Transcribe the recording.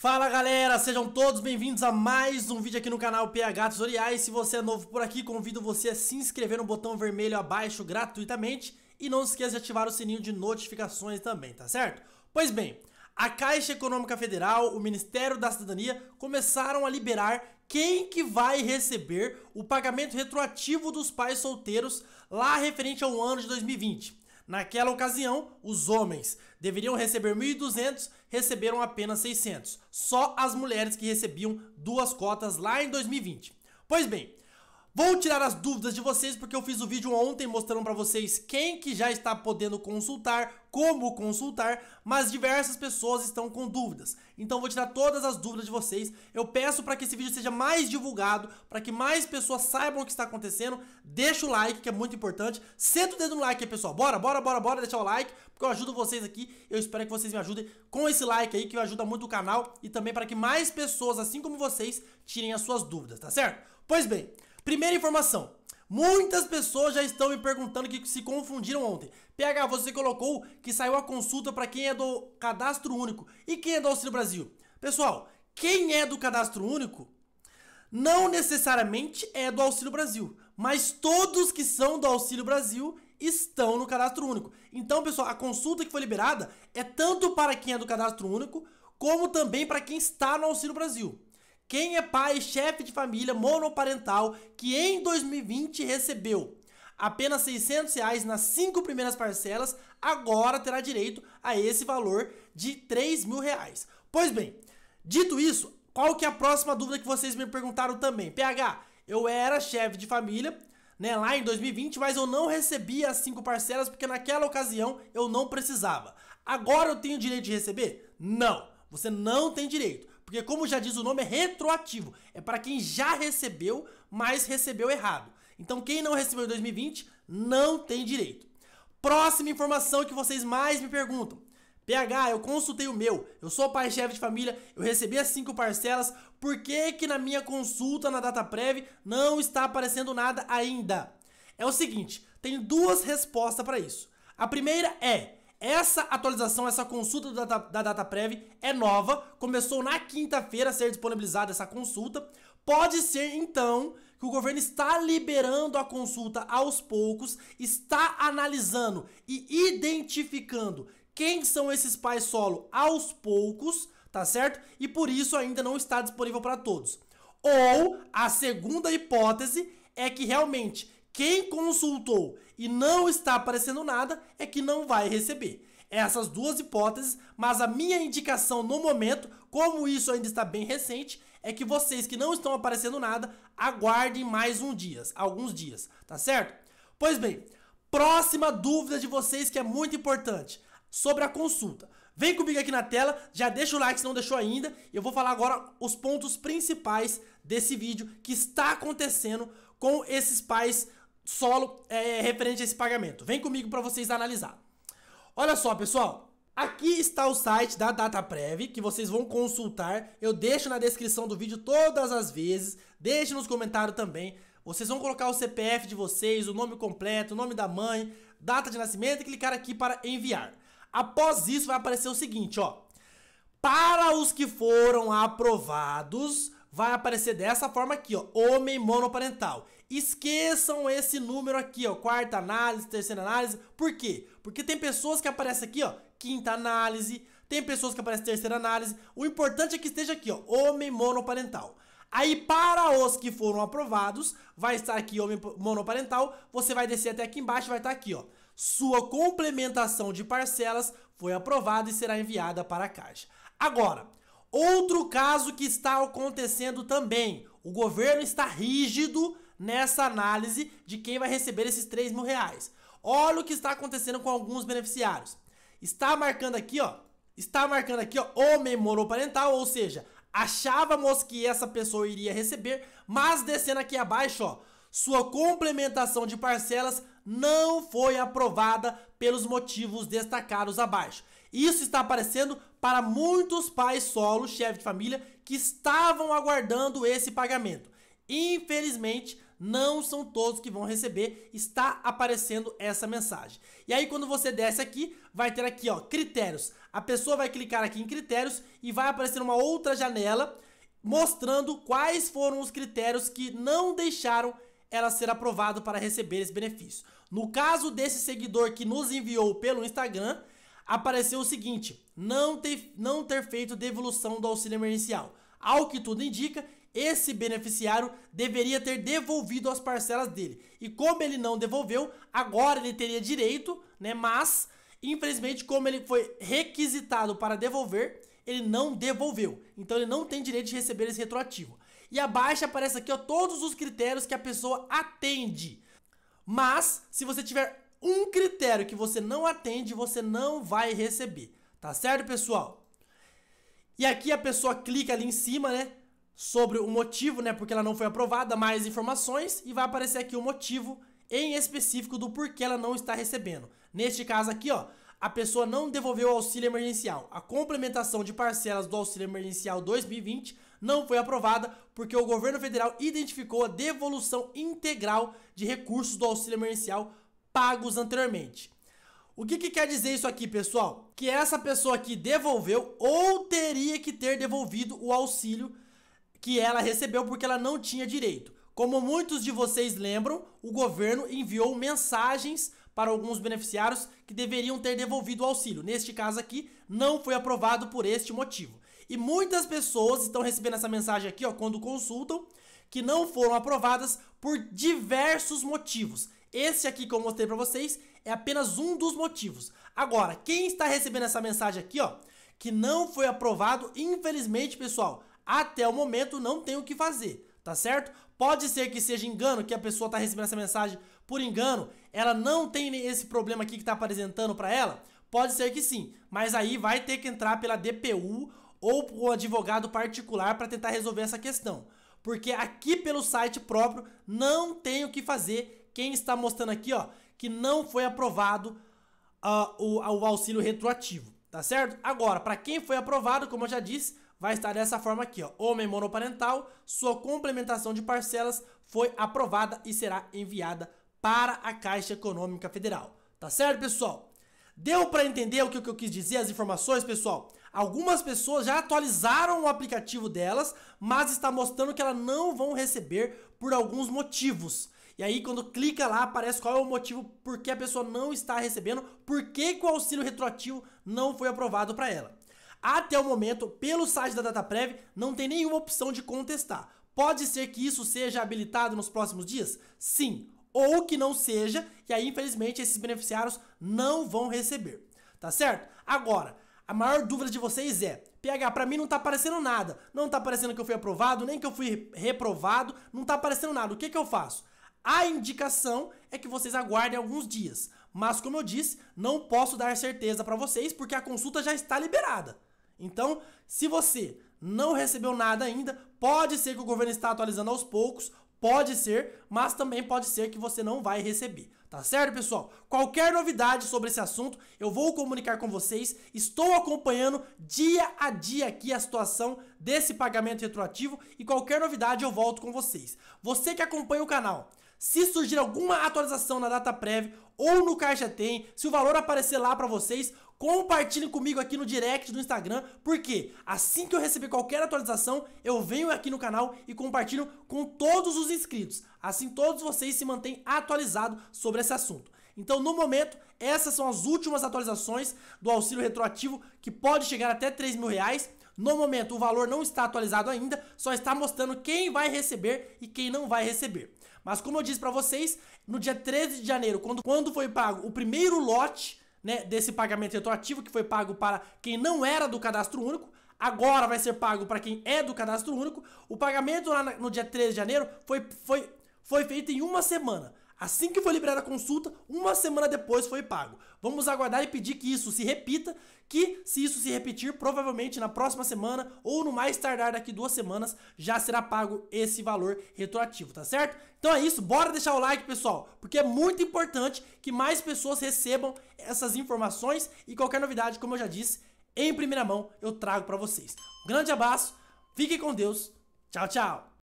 Fala galera, sejam todos bem-vindos a mais um vídeo aqui no canal PH Tutoriais Se você é novo por aqui, convido você a se inscrever no botão vermelho abaixo gratuitamente E não se esqueça de ativar o sininho de notificações também, tá certo? Pois bem, a Caixa Econômica Federal, o Ministério da Cidadania começaram a liberar quem que vai receber o pagamento retroativo dos pais solteiros lá referente ao ano de 2020 Naquela ocasião, os homens deveriam receber 1.200, receberam apenas 600. Só as mulheres que recebiam duas cotas lá em 2020. Pois bem, Vou tirar as dúvidas de vocês porque eu fiz o vídeo ontem mostrando para vocês quem que já está podendo consultar, como consultar, mas diversas pessoas estão com dúvidas. Então vou tirar todas as dúvidas de vocês. Eu peço para que esse vídeo seja mais divulgado, para que mais pessoas saibam o que está acontecendo. Deixa o like, que é muito importante. Senta o dedo no like aí, pessoal. Bora, bora, bora, bora deixar o like, porque eu ajudo vocês aqui. Eu espero que vocês me ajudem com esse like aí, que ajuda muito o canal e também para que mais pessoas, assim como vocês, tirem as suas dúvidas, tá certo? Pois bem, Primeira informação. Muitas pessoas já estão me perguntando que se confundiram ontem. PH, você colocou que saiu a consulta para quem é do Cadastro Único e quem é do Auxílio Brasil. Pessoal, quem é do Cadastro Único não necessariamente é do Auxílio Brasil, mas todos que são do Auxílio Brasil estão no Cadastro Único. Então, pessoal, a consulta que foi liberada é tanto para quem é do Cadastro Único, como também para quem está no Auxílio Brasil. Quem é pai, chefe de família monoparental que em 2020 recebeu apenas 600 reais nas cinco primeiras parcelas, agora terá direito a esse valor de 3 mil reais. Pois bem, dito isso, qual que é a próxima dúvida que vocês me perguntaram também? PH, eu era chefe de família, né, lá em 2020, mas eu não recebia as cinco parcelas porque naquela ocasião eu não precisava. Agora eu tenho direito de receber? Não, você não tem direito. Porque como já diz o nome, é retroativo. É para quem já recebeu, mas recebeu errado. Então quem não recebeu em 2020 não tem direito. Próxima informação que vocês mais me perguntam. PH, eu consultei o meu, eu sou pai-chefe de família, eu recebi as cinco parcelas, por que que na minha consulta na data prévia não está aparecendo nada ainda? É o seguinte, tem duas respostas para isso. A primeira é, essa atualização, essa consulta da, da DataPrev é nova, começou na quinta-feira a ser disponibilizada essa consulta. Pode ser, então, que o governo está liberando a consulta aos poucos, está analisando e identificando quem são esses pais solo aos poucos, tá certo? E por isso ainda não está disponível para todos. Ou a segunda hipótese é que realmente quem consultou e não está aparecendo nada é que não vai receber. É essas duas hipóteses, mas a minha indicação no momento, como isso ainda está bem recente, é que vocês que não estão aparecendo nada, aguardem mais um dias, alguns dias, tá certo? Pois bem, próxima dúvida de vocês que é muito importante sobre a consulta. Vem comigo aqui na tela, já deixa o like se não deixou ainda. Eu vou falar agora os pontos principais desse vídeo que está acontecendo com esses pais solo é, referente a esse pagamento. Vem comigo para vocês analisar. Olha só, pessoal. Aqui está o site da DataPrev, que vocês vão consultar. Eu deixo na descrição do vídeo todas as vezes. Deixe nos comentários também. Vocês vão colocar o CPF de vocês, o nome completo, o nome da mãe, data de nascimento e clicar aqui para enviar. Após isso, vai aparecer o seguinte, ó. Para os que foram aprovados, vai aparecer dessa forma aqui, ó, homem monoparental. Esqueçam esse número aqui, ó, quarta análise, terceira análise. Por quê? Porque tem pessoas que aparecem aqui, ó, quinta análise, tem pessoas que aparecem terceira análise. O importante é que esteja aqui, ó, homem monoparental. Aí para os que foram aprovados, vai estar aqui homem monoparental, você vai descer até aqui embaixo, vai estar aqui, ó. Sua complementação de parcelas foi aprovada e será enviada para a Caixa. Agora, Outro caso que está acontecendo também. O governo está rígido nessa análise de quem vai receber esses 3 mil reais. Olha o que está acontecendo com alguns beneficiários. Está marcando aqui, ó. Está marcando aqui, ó, homem monoparental, ou seja, achávamos que essa pessoa iria receber, mas descendo aqui abaixo, ó, sua complementação de parcelas não foi aprovada pelos motivos destacados abaixo. Isso está aparecendo para muitos pais solos, chefe de família, que estavam aguardando esse pagamento. Infelizmente, não são todos que vão receber, está aparecendo essa mensagem. E aí quando você desce aqui, vai ter aqui, ó, critérios. A pessoa vai clicar aqui em critérios e vai aparecer uma outra janela mostrando quais foram os critérios que não deixaram ela ser aprovada para receber esse benefício. No caso desse seguidor que nos enviou pelo Instagram, apareceu o seguinte: não ter, não ter feito devolução do auxílio emergencial. Ao que tudo indica, esse beneficiário deveria ter devolvido as parcelas dele. E como ele não devolveu, agora ele teria direito, né? Mas, infelizmente, como ele foi requisitado para devolver, ele não devolveu. Então ele não tem direito de receber esse retroativo. E abaixo aparece aqui ó, todos os critérios que a pessoa atende. Mas, se você tiver um critério que você não atende, você não vai receber. Tá certo, pessoal? E aqui a pessoa clica ali em cima, né? Sobre o motivo, né? Porque ela não foi aprovada, mais informações. E vai aparecer aqui o motivo em específico do porquê ela não está recebendo. Neste caso aqui, ó, a pessoa não devolveu o auxílio emergencial. A complementação de parcelas do auxílio emergencial 2020 não foi aprovada porque o governo federal identificou a devolução integral de recursos do auxílio emergencial pagos anteriormente. O que, que, quer dizer isso aqui, pessoal? Que essa pessoa aqui devolveu ou teria que ter devolvido o auxílio que ela recebeu porque ela não tinha direito. Como muitos de vocês lembram, o governo enviou mensagens para alguns beneficiários que deveriam ter devolvido o auxílio. Neste caso aqui, não foi aprovado por este motivo. E muitas pessoas estão recebendo essa mensagem aqui, ó, quando consultam, que não foram aprovadas por diversos motivos. Esse aqui que eu mostrei para vocês é apenas um dos motivos. Agora, quem está recebendo essa mensagem aqui, ó, que não foi aprovado, infelizmente, pessoal, até o momento não tem o que fazer tá certo? Pode ser que seja engano, que a pessoa está recebendo essa mensagem por engano, ela não tem esse problema aqui que está apresentando para ela? Pode ser que sim, mas aí vai ter que entrar pela DPU ou por um advogado particular para tentar resolver essa questão. Porque aqui pelo site próprio não tem o que fazer, quem está mostrando aqui, ó, que não foi aprovado uh, o, o auxílio retroativo, tá certo? Agora, para quem foi aprovado, como eu já disse, vai estar dessa forma aqui, ó. Homem monoparental, sua complementação de parcelas foi aprovada e será enviada para a Caixa Econômica Federal. Tá certo, pessoal? Deu para entender o que, o que eu quis dizer, as informações, pessoal? Algumas pessoas já atualizaram o aplicativo delas, mas está mostrando que elas não vão receber por alguns motivos. E aí, quando clica lá, aparece qual é o motivo por que a pessoa não está recebendo, por que, que o auxílio retroativo não foi aprovado para ela. Até o momento, pelo site da DataPrev, não tem nenhuma opção de contestar. Pode ser que isso seja habilitado nos próximos dias? Sim, ou que não seja, e aí infelizmente esses beneficiários não vão receber, tá certo? Agora, a maior dúvida de vocês é: PH, para mim não tá aparecendo nada. Não tá aparecendo que eu fui aprovado, nem que eu fui reprovado, não tá aparecendo nada. O que que eu faço? A indicação é que vocês aguardem alguns dias, mas como eu disse, não posso dar certeza para vocês porque a consulta já está liberada. Então, se você não recebeu nada ainda, pode ser que o governo está atualizando aos poucos, Pode ser, mas também pode ser que você não vai receber. Tá certo, pessoal? Qualquer novidade sobre esse assunto, eu vou comunicar com vocês. Estou acompanhando dia a dia aqui a situação desse pagamento retroativo e qualquer novidade eu volto com vocês. Você que acompanha o canal, se surgir alguma atualização na data prévia ou no caixa tem, se o valor aparecer lá para vocês, compartilhem comigo aqui no direct do Instagram, porque assim que eu receber qualquer atualização, eu venho aqui no canal e compartilho com todos os inscritos. Assim todos vocês se mantêm atualizados sobre esse assunto. Então, no momento, essas são as últimas atualizações do auxílio retroativo, que pode chegar até 3 mil reais. No momento, o valor não está atualizado ainda, só está mostrando quem vai receber e quem não vai receber. Mas como eu disse para vocês, no dia 13 de janeiro, quando, quando foi pago o primeiro lote né, desse pagamento retroativo, que foi pago para quem não era do cadastro único, agora vai ser pago para quem é do cadastro único. O pagamento lá no dia 13 de janeiro foi, foi, foi feito em uma semana. Assim que foi liberada a consulta, uma semana depois foi pago. Vamos aguardar e pedir que isso se repita, que se isso se repetir, provavelmente na próxima semana ou no mais tardar daqui duas semanas, já será pago esse valor retroativo, tá certo? Então é isso, bora deixar o like, pessoal, porque é muito importante que mais pessoas recebam essas informações e qualquer novidade, como eu já disse, em primeira mão eu trago para vocês. Um grande abraço, fiquem com Deus, tchau, tchau!